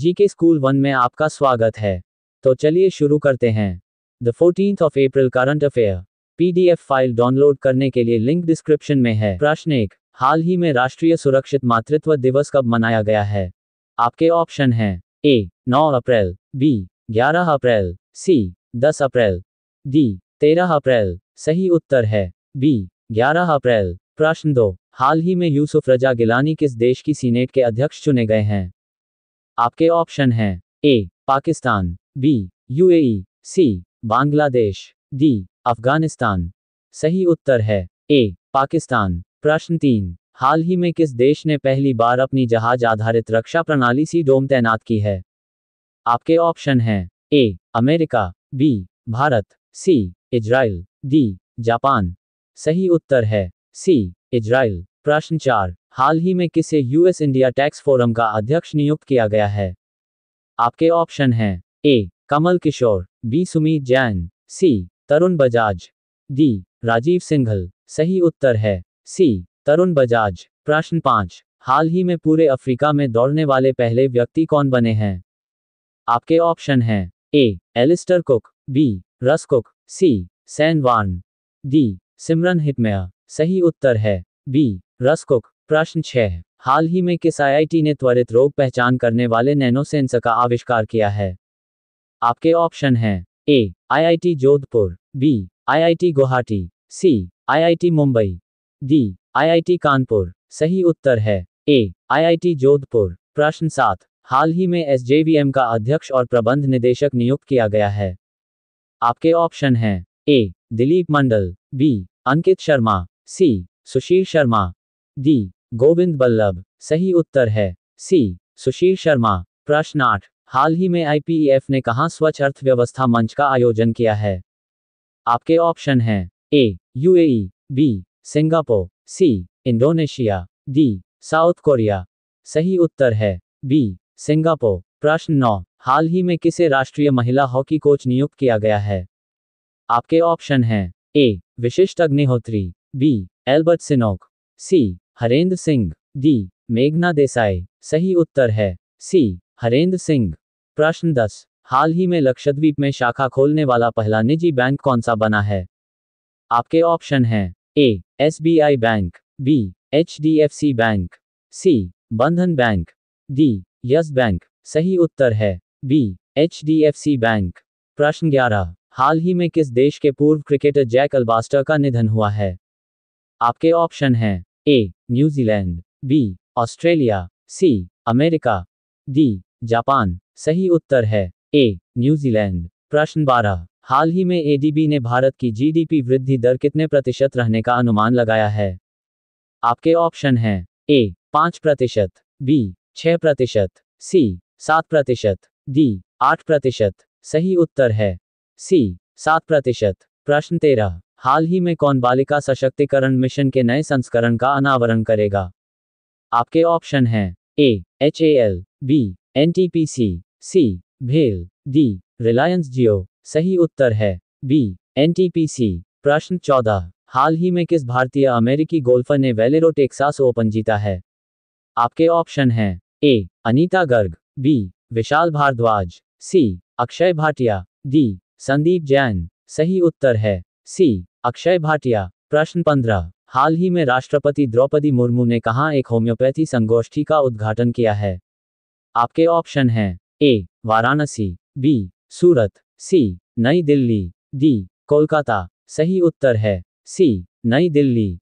जी के school one में आपका स्वागत है तो चलिए शुरू करते हैं the fourteen of April current affair PDF file download करने के लिए लिंक डिस्क्रिप्शन में है प्रश्न एक हाल ही में राष्ट्रीय सुरक्षित मातृत्व दिवस कब मनाया गया है आपके ऑप्शन हैं ए 9 अप्रैल बी 11 अप्रैल सी 10 अप्रैल डी 13 अप्रैल सही उत्तर है बी 11 अप्रैल प्रश्न दो हाल ही में यूसुफ रजा गिलानी किस देश की सीनेट के अध्यक्ष चुने गए हैं आपके ऑप्शन हैं A Pakistan B UAE C Bangladesh D Afghanistan सही उत्तर है ए पाकिस्तान प्रश्न तीन हाल ही में किस देश ने पहली बार अपनी जहाज आधारित रक्षा प्रणाली सी डोम तैनात की है आपके ऑप्शन हैं A America B Bharat C Israel D Japan सही उत्तर है सी इजराइल प्रश्न चार हाल ही में किसे यूएस इंडिया टैक्स फोरम का अध्यक्ष नियुक्त किया गया है आपके ऑप्शन हैं A Kamal Kishore B Sumit Jain C Tarun Bajaj D Rajiv Singhal सही उत्तर है सी तरुण बजाज प्रश्न पांच हाल ही में पूरे अफ्रीका में दौड़ने वाले पहले व्यक्ति कौन बने हैं आपके ऑप्शन हैं A Alastair Cook B Russ Cook C Shane Warne D Shimron Hetmyer सही उत्तर है बी रसकुक प्रश्न छह हाल ही में किस आईआईटी ने त्वरित रोग पहचान करने वाले नैनोसेंस का आविष्कार किया है आपके ऑप्शन हैं A IIT Jodhpur B IIT Guwahati C IIT Mumbai D IIT Kanpur सही उत्तर है ए आईआईटी जोधपुर प्रश्न सात हाल ही में एस का अध्यक्ष और प्रबंध निदेशक नियुक्त किया गया है आपके ऑप्शन हैं A Dilip Mandal B Ankit Sharma C Sushil Sharma D Govind Ballabh सही उत्तर है सी सुशील शर्मा प्रश्न आठ हाल ही में आईपीएफ ने कहा स्वच्छ अर्थव्यवस्था मंच का आयोजन किया है आपके ऑप्शन है A UAE B Singapore C Indonesia D South Korea सही उत्तर है बी सिंगापुर प्रश्न नौ हाल ही में किसे राष्ट्रीय महिला हॉकी कोच नियुक्त किया गया है आपके ऑप्शन है A Vishisht Agnihotri B Albert सिनोक सी हरेंद्र सिंह डी मेघना देसाई सही उत्तर है सी हरेंद्र सिंह प्रश्न दस हाल ही में लक्षद्वीप में शाखा खोलने वाला पहला निजी बैंक कौन सा बना है आपके ऑप्शन हैं A yes bank B H bank C Bandhan bank D yes bank सही उत्तर है बी एच बैंक प्रश्न ग्यारह हाल ही में किस देश के पूर्व क्रिकेटर जैक अल्बास्टर का निधन हुआ है आपके ऑप्शन हैं A New Zealand B Australia C America D Japan सही उत्तर है ए न्यूजीलैंड प्रश्न बारह हाल ही में एडीबी ने भारत की जीडीपी वृद्धि दर कितने प्रतिशत रहने का अनुमान लगाया है आपके ऑप्शन हैं ए पाँच प्रतिशत बी छः प्रतिशत सी सात प्रतिशत डी आठ प्रतिशत सही उत्तर है सी सात प्रतिशत प्रश्न तेरह हाल ही में कौन बालिका सशक्तिकरण मिशन के नए संस्करण का अनावरण करेगा आपके ऑप्शन हैं A H A L B N T P C C भेल डी रिलायंस जियो सही उत्तर है B N T P C प्रश्न चौदह हाल ही में किस भारतीय अमेरिकी गोल्फर ने वेलेरो टेक्सास ओपन जीता है आपके ऑप्शन हैं A Anita Garg B Vishal Bhardwaj C Akshay Bhatia D Sandeep Jain सही उत्तर है सी अक्षय भाटिया प्रश्न पंद्रह हाल ही में राष्ट्रपति द्रौपदी मुर्मू ने कहा एक होम्योपैथी संगोष्ठी का उद्घाटन किया है आपके ऑप्शन हैं ए वाराणसी बी सूरत सी नई दिल्ली डी कोलकाता सही उत्तर है सी नई दिल्ली